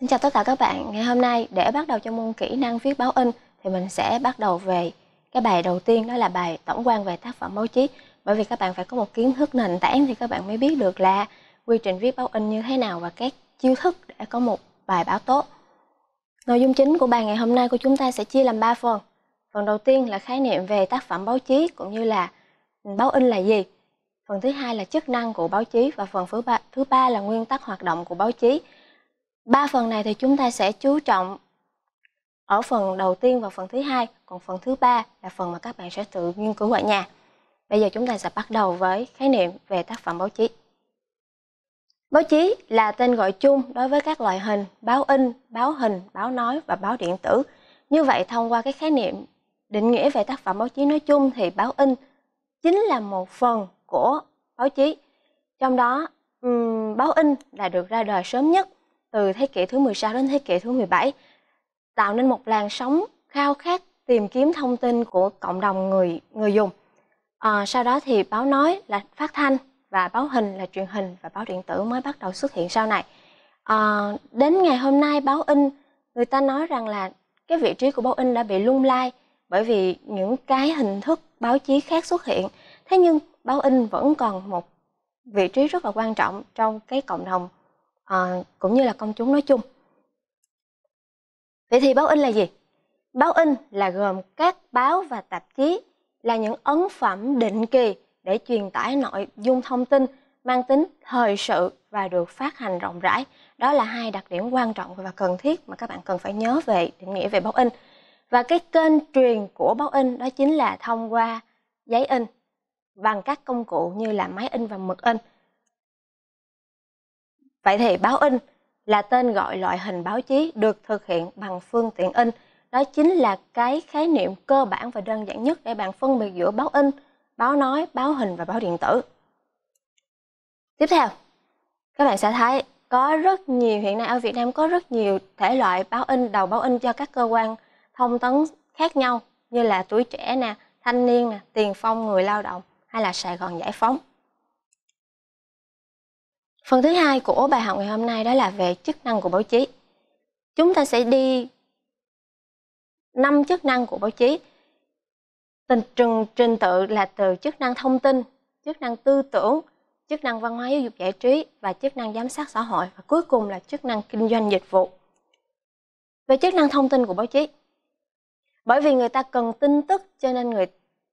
Xin chào tất cả các bạn, ngày hôm nay để bắt đầu cho môn kỹ năng viết báo in thì mình sẽ bắt đầu về cái bài đầu tiên đó là bài tổng quan về tác phẩm báo chí bởi vì các bạn phải có một kiến thức nền tảng thì các bạn mới biết được là quy trình viết báo in như thế nào và các chiêu thức để có một bài báo tốt. Nội dung chính của bài ngày hôm nay của chúng ta sẽ chia làm 3 phần. Phần đầu tiên là khái niệm về tác phẩm báo chí cũng như là báo in là gì. Phần thứ hai là chức năng của báo chí và phần thứ ba, thứ ba là nguyên tắc hoạt động của báo chí ba phần này thì chúng ta sẽ chú trọng ở phần đầu tiên và phần thứ hai còn phần thứ ba là phần mà các bạn sẽ tự nghiên cứu ở nhà bây giờ chúng ta sẽ bắt đầu với khái niệm về tác phẩm báo chí báo chí là tên gọi chung đối với các loại hình báo in báo hình báo nói và báo điện tử như vậy thông qua cái khái niệm định nghĩa về tác phẩm báo chí nói chung thì báo in chính là một phần của báo chí trong đó um, báo in là được ra đời sớm nhất từ thế kỷ thứ 16 đến thế kỷ thứ 17, tạo nên một làn sóng khao khát tìm kiếm thông tin của cộng đồng người người dùng. À, sau đó thì báo nói là phát thanh và báo hình là truyền hình và báo điện tử mới bắt đầu xuất hiện sau này. À, đến ngày hôm nay báo in người ta nói rằng là cái vị trí của báo in đã bị lung lai bởi vì những cái hình thức báo chí khác xuất hiện. Thế nhưng báo in vẫn còn một vị trí rất là quan trọng trong cái cộng đồng à, cũng như là công chúng nói chung vậy thì báo in là gì báo in là gồm các báo và tạp chí là những ấn phẩm định kỳ để truyền tải nội dung thông tin mang tính thời sự và được phát hành rộng rãi đó là hai đặc điểm quan trọng và cần thiết mà các bạn cần phải nhớ về định nghĩa về báo in và cái kênh truyền của báo in đó chính là thông qua giấy in bằng các công cụ như là máy in và mực in Vậy thì báo in là tên gọi loại hình báo chí được thực hiện bằng phương tiện in. Đó chính là cái khái niệm cơ bản và đơn giản nhất để bạn phân biệt giữa báo in, báo nói, báo hình và báo điện tử. Tiếp theo, các bạn sẽ thấy có rất nhiều hiện nay ở Việt Nam có rất nhiều thể loại báo in, đầu báo in cho các cơ quan thông tấn khác nhau như là tuổi trẻ nè, thanh niên nè, tiền phong người lao động hay là Sài Gòn giải phóng. Phần thứ hai của bài học ngày hôm nay đó là về chức năng của báo chí. Chúng ta sẽ đi năm chức năng của báo chí. Tình trừng trình tự là từ chức năng thông tin, chức năng tư tưởng, chức năng văn hóa giáo dục giải trí và chức năng giám sát xã hội và cuối cùng là chức năng kinh doanh dịch vụ. Về chức năng thông tin của báo chí. Bởi vì người ta cần tin tức cho nên người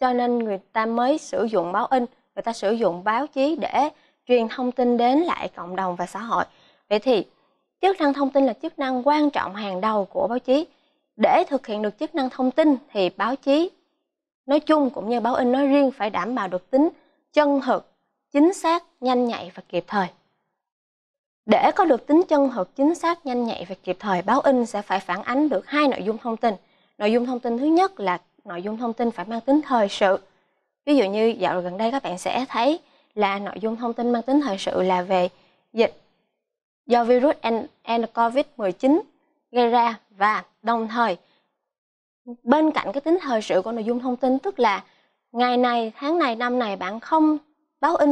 cho nên người ta mới sử dụng báo in, người ta sử dụng báo chí để truyền thông tin đến lại cộng đồng và xã hội vậy thì chức năng thông tin là chức năng quan trọng hàng đầu của báo chí để thực hiện được chức năng thông tin thì báo chí nói chung cũng như báo in nói riêng phải đảm bảo được tính chân thực chính xác nhanh nhạy và kịp thời để có được tính chân thực chính xác nhanh nhạy và kịp thời báo in sẽ phải phản ánh được hai nội dung thông tin nội dung thông tin thứ nhất là nội dung thông tin phải mang tính thời sự ví dụ như dạo gần đây các bạn sẽ thấy là nội dung thông tin mang tính thời sự là về dịch do virus COVID-19 gây ra và đồng thời bên cạnh cái tính thời sự của nội dung thông tin tức là ngày này, tháng này, năm này bạn không báo in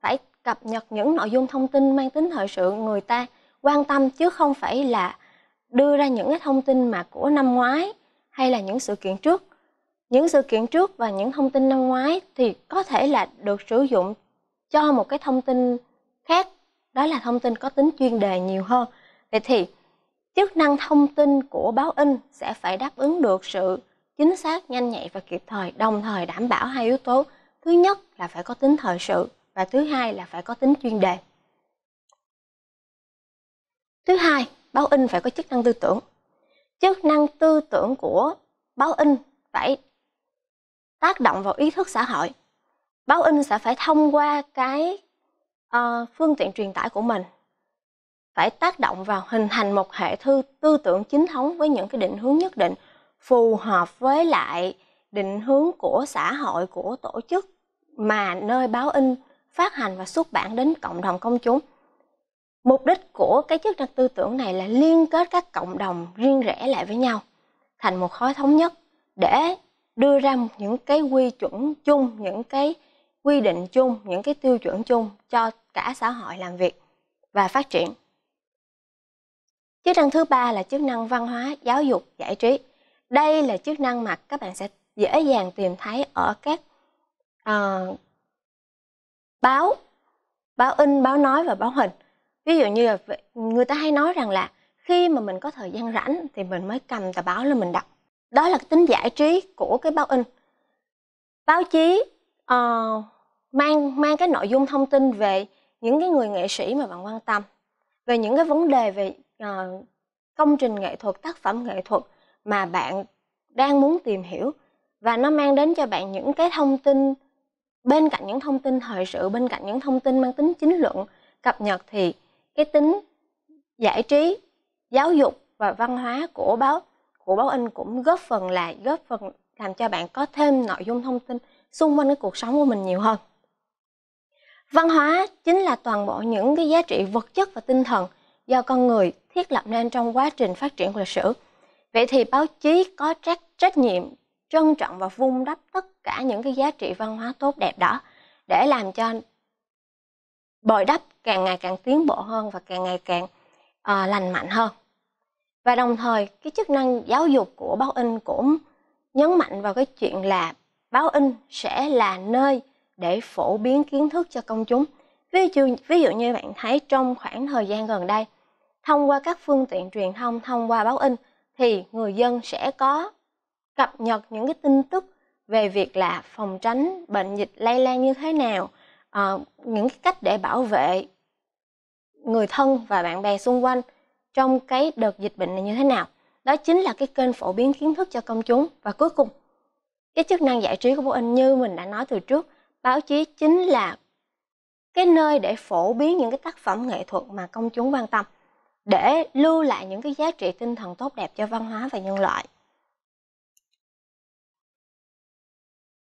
phải cập nhật những nội dung thông tin mang tính thời sự người ta quan tâm chứ không phải là đưa ra những cái thông tin mà của năm ngoái hay là những sự kiện trước. Những sự kiện trước và những thông tin năm ngoái thì có thể là được sử dụng cho một cái thông tin khác đó là thông tin có tính chuyên đề nhiều hơn vậy thì chức năng thông tin của báo in sẽ phải đáp ứng được sự chính xác nhanh nhạy và kịp thời đồng thời đảm bảo hai yếu tố thứ nhất là phải có tính thời sự và thứ hai là phải có tính chuyên đề thứ hai báo in phải có chức năng tư tưởng chức năng tư tưởng của báo in phải tác động vào ý thức xã hội báo in sẽ phải thông qua cái uh, phương tiện truyền tải của mình phải tác động vào hình thành một hệ thư tư tưởng chính thống với những cái định hướng nhất định phù hợp với lại định hướng của xã hội của tổ chức mà nơi báo in phát hành và xuất bản đến cộng đồng công chúng mục đích của cái chức năng tư tưởng này là liên kết các cộng đồng riêng rẽ lại với nhau thành một khối thống nhất để đưa ra những cái quy chuẩn chung những cái quy định chung những cái tiêu chuẩn chung cho cả xã hội làm việc và phát triển. Chức năng thứ ba là chức năng văn hóa, giáo dục, giải trí. Đây là chức năng mà các bạn sẽ dễ dàng tìm thấy ở các uh, báo, báo in, báo nói và báo hình. Ví dụ như là người ta hay nói rằng là khi mà mình có thời gian rảnh thì mình mới cầm tờ báo lên mình đọc. Đó là cái tính giải trí của cái báo in. Báo chí uh, mang mang cái nội dung thông tin về những cái người nghệ sĩ mà bạn quan tâm về những cái vấn đề về uh, công trình nghệ thuật tác phẩm nghệ thuật mà bạn đang muốn tìm hiểu và nó mang đến cho bạn những cái thông tin bên cạnh những thông tin thời sự bên cạnh những thông tin mang tính chính luận cập nhật thì cái tính giải trí giáo dục và văn hóa của báo của báo in cũng góp phần là góp phần làm cho bạn có thêm nội dung thông tin xung quanh cái cuộc sống của mình nhiều hơn Văn hóa chính là toàn bộ những cái giá trị vật chất và tinh thần do con người thiết lập nên trong quá trình phát triển của lịch sử. Vậy thì báo chí có trách, trách nhiệm trân trọng và vun đắp tất cả những cái giá trị văn hóa tốt đẹp đó để làm cho bồi đắp càng ngày càng tiến bộ hơn và càng ngày càng uh, lành mạnh hơn. Và đồng thời cái chức năng giáo dục của báo in cũng nhấn mạnh vào cái chuyện là báo in sẽ là nơi để phổ biến kiến thức cho công chúng. Ví dụ, ví dụ như bạn thấy trong khoảng thời gian gần đây, thông qua các phương tiện truyền thông, thông qua báo in, thì người dân sẽ có cập nhật những cái tin tức về việc là phòng tránh bệnh dịch lây lan như thế nào, à, những cái cách để bảo vệ người thân và bạn bè xung quanh trong cái đợt dịch bệnh này như thế nào. Đó chính là cái kênh phổ biến kiến thức cho công chúng. Và cuối cùng, cái chức năng giải trí của báo in như mình đã nói từ trước báo chí chính là cái nơi để phổ biến những cái tác phẩm nghệ thuật mà công chúng quan tâm để lưu lại những cái giá trị tinh thần tốt đẹp cho văn hóa và nhân loại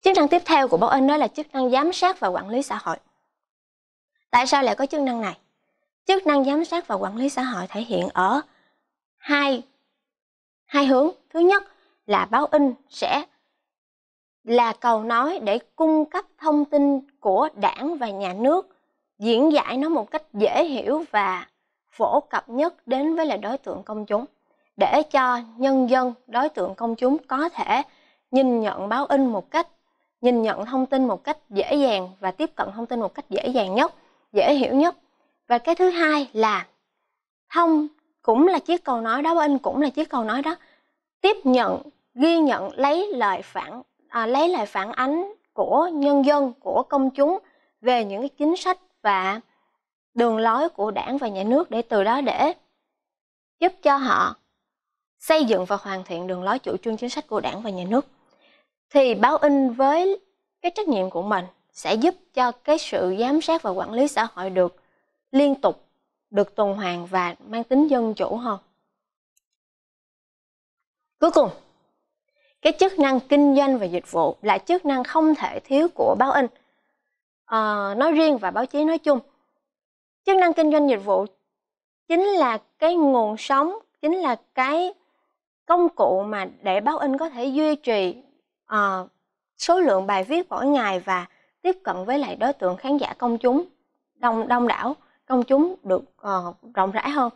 chức năng tiếp theo của báo in đó là chức năng giám sát và quản lý xã hội tại sao lại có chức năng này chức năng giám sát và quản lý xã hội thể hiện ở hai hai hướng thứ nhất là báo in sẽ là cầu nói để cung cấp thông tin của đảng và nhà nước diễn giải nó một cách dễ hiểu và phổ cập nhất đến với là đối tượng công chúng để cho nhân dân đối tượng công chúng có thể nhìn nhận báo in một cách nhìn nhận thông tin một cách dễ dàng và tiếp cận thông tin một cách dễ dàng nhất dễ hiểu nhất và cái thứ hai là thông cũng là chiếc cầu nói đó báo in cũng là chiếc cầu nói đó tiếp nhận ghi nhận lấy lời phản à, lấy lại phản ánh của nhân dân của công chúng về những cái chính sách và đường lối của đảng và nhà nước để từ đó để giúp cho họ xây dựng và hoàn thiện đường lối chủ trương chính sách của đảng và nhà nước thì báo in với cái trách nhiệm của mình sẽ giúp cho cái sự giám sát và quản lý xã hội được liên tục được tuần hoàn và mang tính dân chủ hơn cuối cùng cái chức năng kinh doanh và dịch vụ là chức năng không thể thiếu của báo in à, nói riêng và báo chí nói chung chức năng kinh doanh dịch vụ chính là cái nguồn sống chính là cái công cụ mà để báo in có thể duy trì uh, số lượng bài viết mỗi ngày và tiếp cận với lại đối tượng khán giả công chúng đông đông đảo công chúng được uh, rộng rãi hơn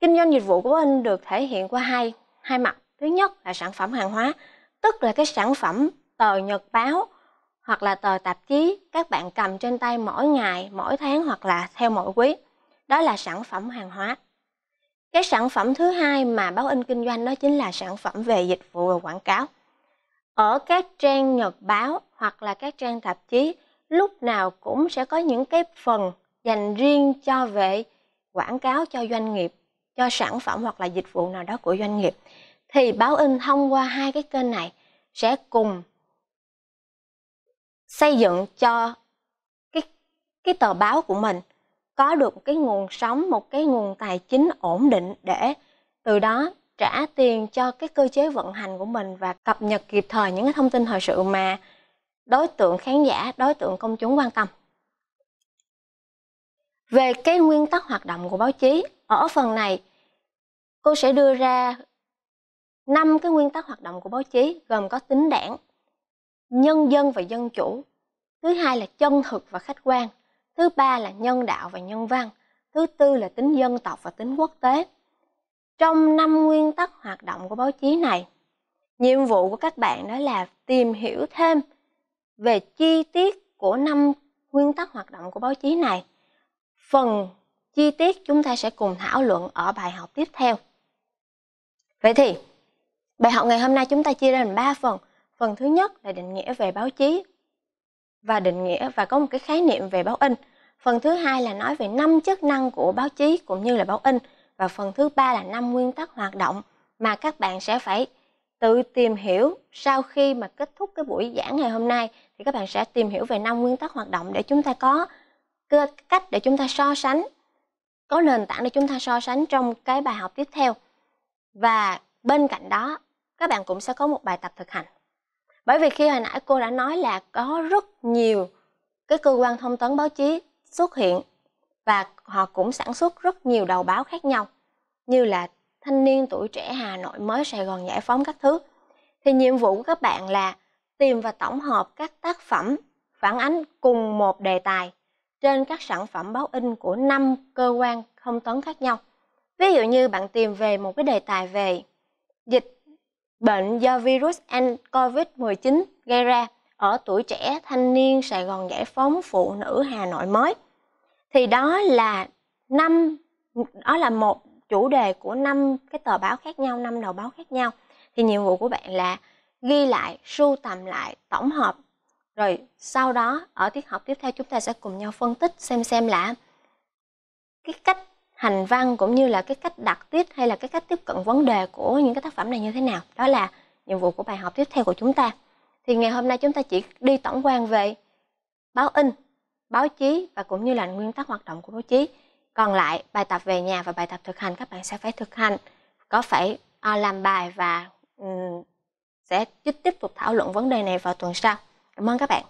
kinh doanh dịch vụ của báo in được thể hiện qua hai hai mặt Thứ nhất là sản phẩm hàng hóa, tức là cái sản phẩm tờ nhật báo hoặc là tờ tạp chí các bạn cầm trên tay mỗi ngày, mỗi tháng hoặc là theo mỗi quý. Đó là sản phẩm hàng hóa. Cái sản phẩm thứ hai mà báo in kinh doanh đó chính là sản phẩm về dịch vụ và quảng cáo. Ở các trang nhật báo hoặc là các trang tạp chí lúc nào cũng sẽ có những cái phần dành riêng cho về quảng cáo cho doanh nghiệp, cho sản phẩm hoặc là dịch vụ nào đó của doanh nghiệp thì báo in thông qua hai cái kênh này sẽ cùng xây dựng cho cái cái tờ báo của mình có được cái nguồn sống, một cái nguồn tài chính ổn định để từ đó trả tiền cho cái cơ chế vận hành của mình và cập nhật kịp thời những cái thông tin thời sự mà đối tượng khán giả, đối tượng công chúng quan tâm. Về cái nguyên tắc hoạt động của báo chí, ở phần này cô sẽ đưa ra năm cái nguyên tắc hoạt động của báo chí gồm có tính đảng nhân dân và dân chủ thứ hai là chân thực và khách quan thứ ba là nhân đạo và nhân văn thứ tư là tính dân tộc và tính quốc tế trong năm nguyên tắc hoạt động của báo chí này nhiệm vụ của các bạn đó là tìm hiểu thêm về chi tiết của năm nguyên tắc hoạt động của báo chí này phần chi tiết chúng ta sẽ cùng thảo luận ở bài học tiếp theo vậy thì Bài học ngày hôm nay chúng ta chia ra thành 3 phần. Phần thứ nhất là định nghĩa về báo chí và định nghĩa và có một cái khái niệm về báo in. Phần thứ hai là nói về năm chức năng của báo chí cũng như là báo in và phần thứ ba là năm nguyên tắc hoạt động mà các bạn sẽ phải tự tìm hiểu sau khi mà kết thúc cái buổi giảng ngày hôm nay thì các bạn sẽ tìm hiểu về năm nguyên tắc hoạt động để chúng ta có cách để chúng ta so sánh có nền tảng để chúng ta so sánh trong cái bài học tiếp theo và bên cạnh đó các bạn cũng sẽ có một bài tập thực hành bởi vì khi hồi nãy cô đã nói là có rất nhiều cái cơ quan thông tấn báo chí xuất hiện và họ cũng sản xuất rất nhiều đầu báo khác nhau như là thanh niên tuổi trẻ Hà Nội mới Sài Gòn giải phóng các thứ thì nhiệm vụ của các bạn là tìm và tổng hợp các tác phẩm phản ánh cùng một đề tài trên các sản phẩm báo in của năm cơ quan thông tấn khác nhau. Ví dụ như bạn tìm về một cái đề tài về dịch bệnh do virus COVID-19 gây ra ở tuổi trẻ thanh niên Sài Gòn giải phóng phụ nữ Hà Nội mới. Thì đó là năm đó là một chủ đề của năm cái tờ báo khác nhau, năm đầu báo khác nhau. Thì nhiệm vụ của bạn là ghi lại, sưu tầm lại, tổng hợp. Rồi sau đó ở tiết học tiếp theo chúng ta sẽ cùng nhau phân tích xem xem là cái cách hành văn cũng như là cái cách đặt tiết hay là cái cách tiếp cận vấn đề của những cái tác phẩm này như thế nào đó là nhiệm vụ của bài học tiếp theo của chúng ta thì ngày hôm nay chúng ta chỉ đi tổng quan về báo in báo chí và cũng như là nguyên tắc hoạt động của báo chí còn lại bài tập về nhà và bài tập thực hành các bạn sẽ phải thực hành có phải à, làm bài và sẽ tiếp tục thảo luận vấn đề này vào tuần sau cảm ơn các bạn